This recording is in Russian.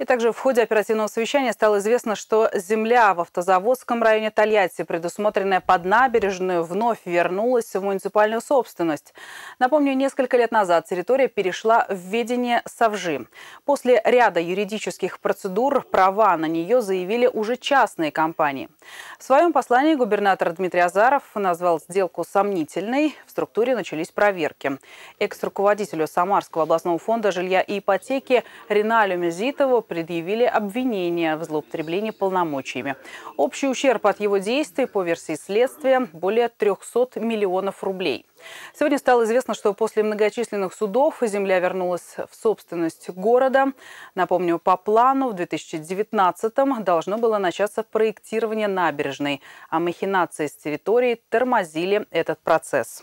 И также в ходе оперативного совещания стало известно, что земля в автозаводском районе Тольятти, предусмотренная под набережную, вновь вернулась в муниципальную собственность. Напомню, несколько лет назад территория перешла в ведение Совжи. После ряда юридических процедур права на нее заявили уже частные компании. В своем послании губернатор Дмитрий Азаров назвал сделку сомнительной. В структуре начались проверки. Экс-руководителю Самарского областного фонда жилья и ипотеки Риналю Мезитову предъявили обвинение в злоупотреблении полномочиями. Общий ущерб от его действий, по версии следствия, более 300 миллионов рублей. Сегодня стало известно, что после многочисленных судов земля вернулась в собственность города. Напомню, по плану в 2019-м должно было начаться проектирование набережной, а махинации с территорией тормозили этот процесс.